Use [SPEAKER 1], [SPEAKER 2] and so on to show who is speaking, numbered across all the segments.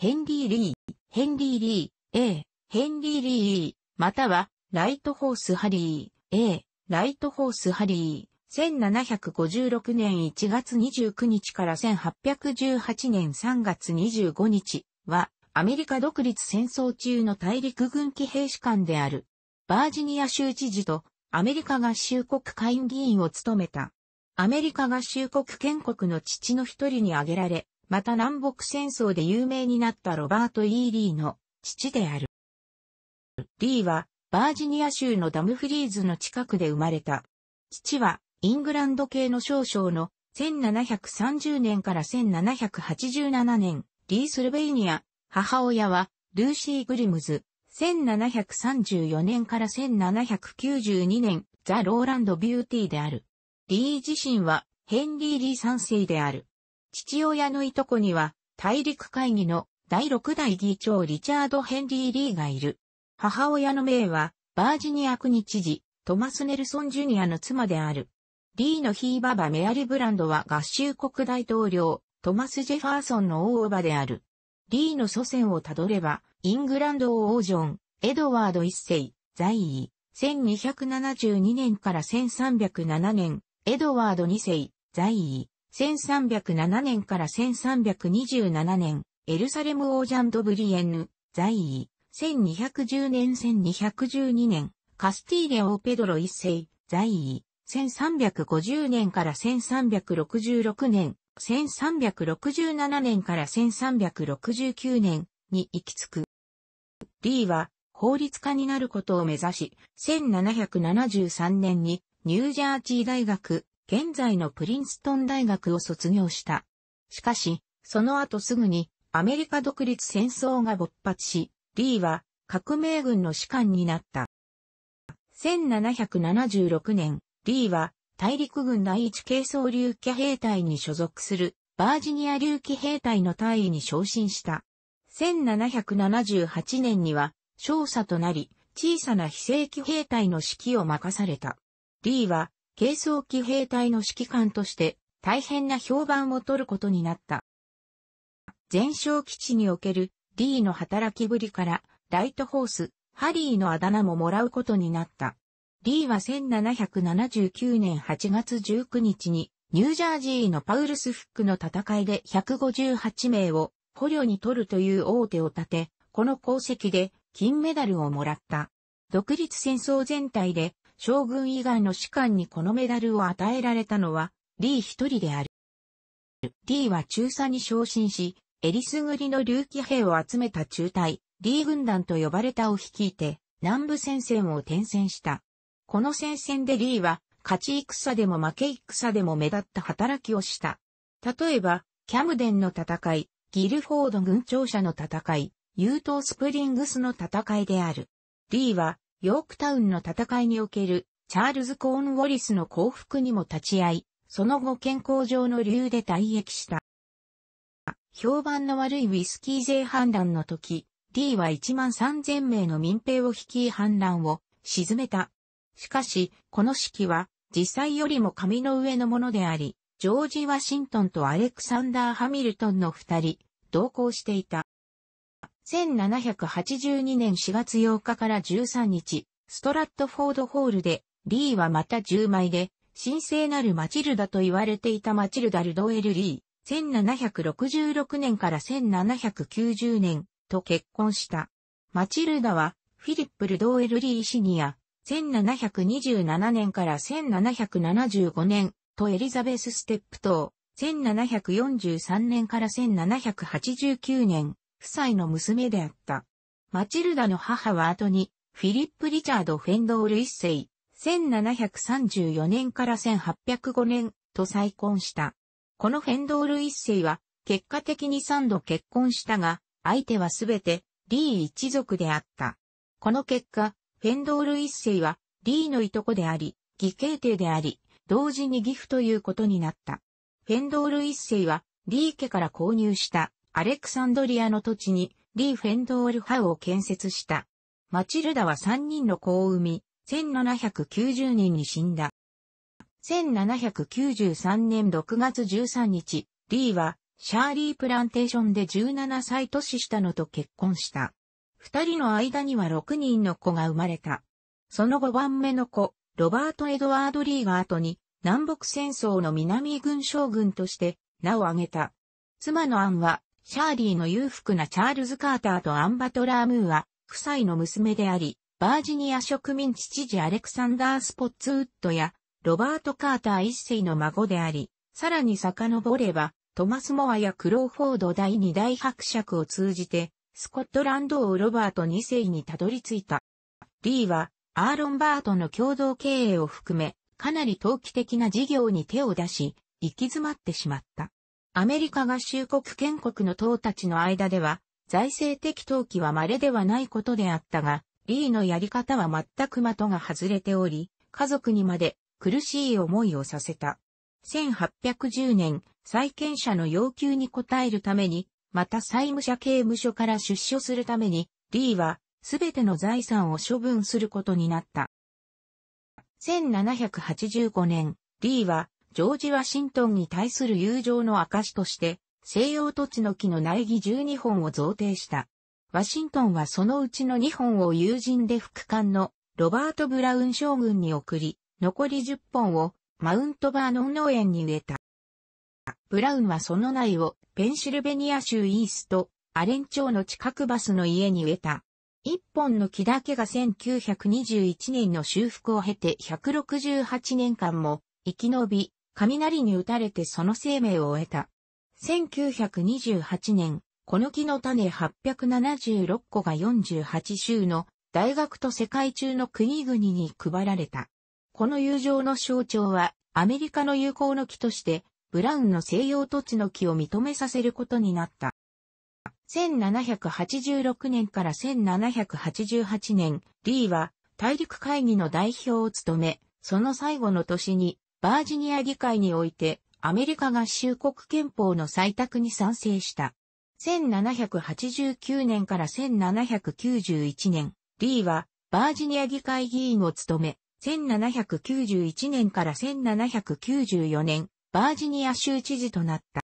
[SPEAKER 1] ヘンリー・リー、ヘンリー・リー、A、ヘンリー・リー、または、ライトホース・ハリー、A、ライトホース・ハリー、1756年1月29日から1818年3月25日は、アメリカ独立戦争中の大陸軍機兵士官である、バージニア州知事とアメリカ合衆国会議員を務めた。アメリカ合衆国建国の父の一人に挙げられ、また南北戦争で有名になったロバート・イー・リーの父である。リーはバージニア州のダムフリーズの近くで生まれた。父はイングランド系の少々の1730年から1787年、リースルベイニア、母親はルーシー・グリムズ、1734年から1792年、ザ・ローランド・ビューティーである。リー自身はヘンリー・リー三世である。父親のいとこには、大陸会議の第6代議長リチャード・ヘンリー・リーがいる。母親の名は、バージニア国知事、トマス・ネルソン・ジュニアの妻である。リーのヒーババ・メアリ・ブランドは合衆国大統領、トマス・ジェファーソンの大叔母である。リーの祖先をたどれば、イングランド王ジョン、エドワード一世、在位、1272年から1307年、エドワード二世、在位、1307年から1327年、エルサレム王ジャンドブリエンヌ、在位、1210年1212年、カスティーレ王ペドロ一世、在位、1350年から1366年、1367年から1369年に行き着く。リーは法律家になることを目指し、1773年にニュージャージー大学現在のプリンストン大学を卒業した。しかし、その後すぐにアメリカ独立戦争が勃発し、リーは革命軍の士官になった。1776年、リーは大陸軍第一軽装竜騎兵隊に所属するバージニア竜騎兵隊の隊員に昇進した。1778年には少佐となり、小さな非正規兵隊の指揮を任された。リーは軽装機兵隊の指揮官として大変な評判を取ることになった。前哨基地における D の働きぶりからライトホース、ハリーのあだ名ももらうことになった。リーは1779年8月19日にニュージャージーのパウルスフックの戦いで158名を捕虜に取るという大手を立て、この功績で金メダルをもらった。独立戦争全体で将軍以外の士官にこのメダルを与えられたのは、リー一人である。リーは中佐に昇進し、エリスグリの竜騎兵を集めた中隊、リー軍団と呼ばれたを率いて、南部戦線を転戦した。この戦線でリーは、勝ち戦でも負け戦でも目立った働きをした。例えば、キャムデンの戦い、ギルフォード軍庁舎の戦い、ユートースプリングスの戦いである。リーは、ヨークタウンの戦いにおけるチャールズ・コーン・ウォリスの降伏にも立ち会い、その後健康上の理由で退役した。評判の悪いウィスキー税反乱の時、D は1万3000名の民兵を率い反乱を沈めた。しかし、この式は実際よりも紙の上のものであり、ジョージ・ワシントンとアレクサンダー・ハミルトンの二人、同行していた。1782年4月8日から13日、ストラットフォードホールで、リーはまた10枚で、神聖なるマチルダと言われていたマチルダ・ルドエル・リー、1766年から1790年と結婚した。マチルダは、フィリップ・ルドエル・リー・シニア、1727年から1775年とエリザベス・ステップ島、1743年から1789年夫妻の娘であった。マチルダの母は後に、フィリップ・リチャード・フェンドール一世、1734年から1805年と再婚した。このフェンドール一世は、結果的に3度結婚したが、相手はすべて、リー一族であった。この結果、フェンドール一世は、リーのいとこであり、義兄弟であり、同時に義父ということになった。フェンドール一世は、リー家から購入したアレクサンドリアの土地にリーフェンドールハウを建設した。マチルダは3人の子を産み、1790年に死んだ。1793年6月13日、リーはシャーリープランテーションで17歳年下のと結婚した。二人の間には6人の子が生まれた。その5番目の子、ロバート・エドワード・リーが後に南北戦争の南軍将軍として名を挙げた。妻のアンはシャーリーの裕福なチャールズ・カーターとアンバトラー・ムーア、夫妻の娘であり、バージニア植民地知事アレクサンダー・スポッツウッドや、ロバート・カーター一世の孫であり、さらに遡れば、トマス・モアやクローフォード第二大伯爵を通じて、スコットランド王ロバート二世にたどり着いた。リーは、アーロン・バートの共同経営を含め、かなり投機的な事業に手を出し、行き詰まってしまった。アメリカ合衆国建国の党たちの間では、財政的投機は稀ではないことであったが、リーのやり方は全く的が外れており、家族にまで苦しい思いをさせた。1810年、債権者の要求に応えるために、また債務者刑務所から出所するために、リーは、すべての財産を処分することになった。1785年、リーは、ジョージ・ワシントンに対する友情の証として、西洋土地の木の苗木12本を贈呈した。ワシントンはそのうちの2本を友人で副官のロバート・ブラウン将軍に送り、残り10本をマウントバーノン農園に植えた。ブラウンはその苗をペンシルベニア州イースト、アレン町の近くバスの家に植えた。一本の木だけが1921年の修復を経て168年間も生き延び、雷に打たれてその生命を得た。1928年、この木の種876個が48州の大学と世界中の国々に配られた。この友情の象徴は、アメリカの友好の木として、ブラウンの西洋土地の木を認めさせることになった。1786年から1788年、リーは大陸会議の代表を務め、その最後の年にバージニア議会において、アメリカ合衆国憲法の採択に賛成した。1789年から1791年、リーはバージニア議会議員を務め、1791年から1794年、バージニア州知事となった。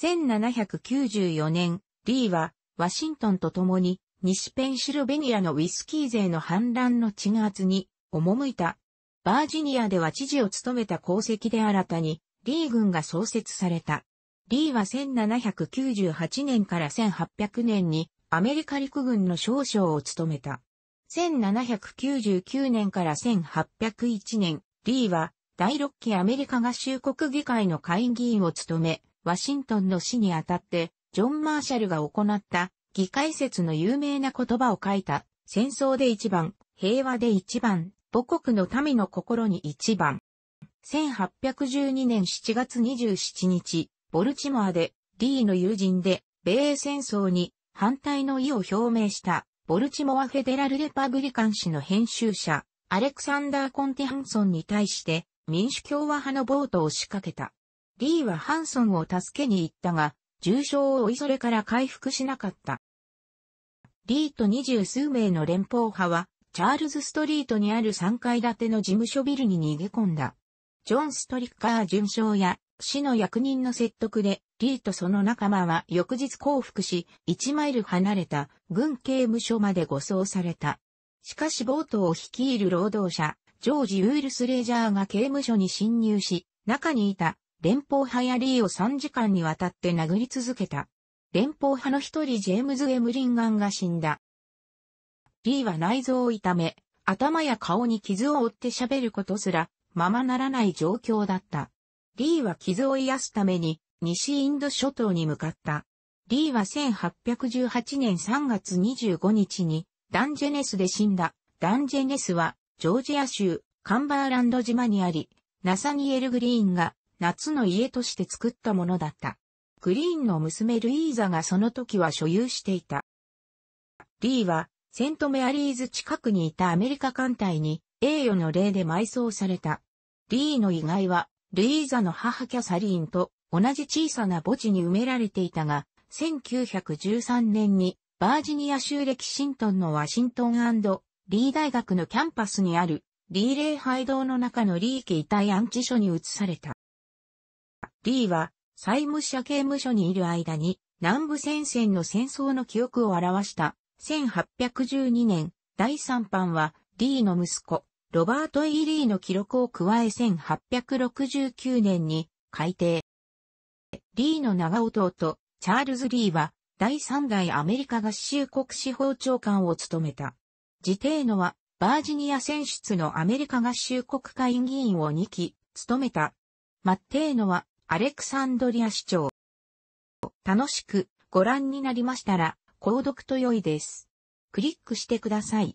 [SPEAKER 1] 1794年、リーはワシントンと共に西ペンシルベニアのウィスキー税の反乱の鎮圧に赴いたバージニアでは知事を務めた功績で新たに、リー軍が創設された。リーは1798年から1800年にアメリカ陸軍の少将を務めた。1799年から1801年、リーは第6期アメリカ合衆国議会の会議員を務め、ワシントンの死にあたって、ジョン・マーシャルが行った議会説の有名な言葉を書いた、戦争で一番、平和で一番母国の民の心に一番。1812年7月27日、ボルチモアで、リーの友人で、米英戦争に反対の意を表明した、ボルチモア・フェデラル・レパブリカン氏の編集者、アレクサンダー・コンティ・ハンソンに対して、民主共和派のボートを仕掛けた。リーはハンソンを助けに行ったが、重傷を負いそれから回復しなかった。リーと二十数名の連邦派は、チャールズストリートにある3階建ての事務所ビルに逃げ込んだ。ジョン・ストリッカー巡将や、市の役人の説得で、リーとその仲間は翌日降伏し、1マイル離れた軍刑務所まで護送された。しかしボートを率いる労働者、ジョージ・ウィルス・レジャーが刑務所に侵入し、中にいた連邦派やリーを3時間にわたって殴り続けた。連邦派の一人ジェームズ・エムリンガンが死んだ。B は内臓を痛め、頭や顔に傷を負って喋ることすら、ままならない状況だった。リーは傷を癒すために、西インド諸島に向かった。リーは1818年3月25日に、ダンジェネスで死んだ。ダンジェネスは、ジョージア州、カンバーランド島にあり、ナサニエル・グリーンが、夏の家として作ったものだった。グリーンの娘ルイーザがその時は所有していた。リーは、セントメアリーズ近くにいたアメリカ艦隊に栄誉の礼で埋葬された。リーの遺骸は、ルイーザの母キャサリンと同じ小さな墓地に埋められていたが、1913年にバージニア州レキシントンのワシントンリー大学のキャンパスにあるリー礼拝堂の中のリー家遺体安置所に移された。リーは債務者刑務所にいる間に南部戦線の戦争の記憶を表した1812年、第3版は、リーの息子、ロバート・イ・リーの記録を加え1869年に改定。リーの長弟、チャールズ・リーは、第3代アメリカ合衆国司法長官を務めた。ジテーノは、バージニア選出のアメリカ合衆国会議員を2期、務めた。マッテーノは、アレクサンドリア市長。楽しくご覧になりましたら、購読と良いです。クリックしてください。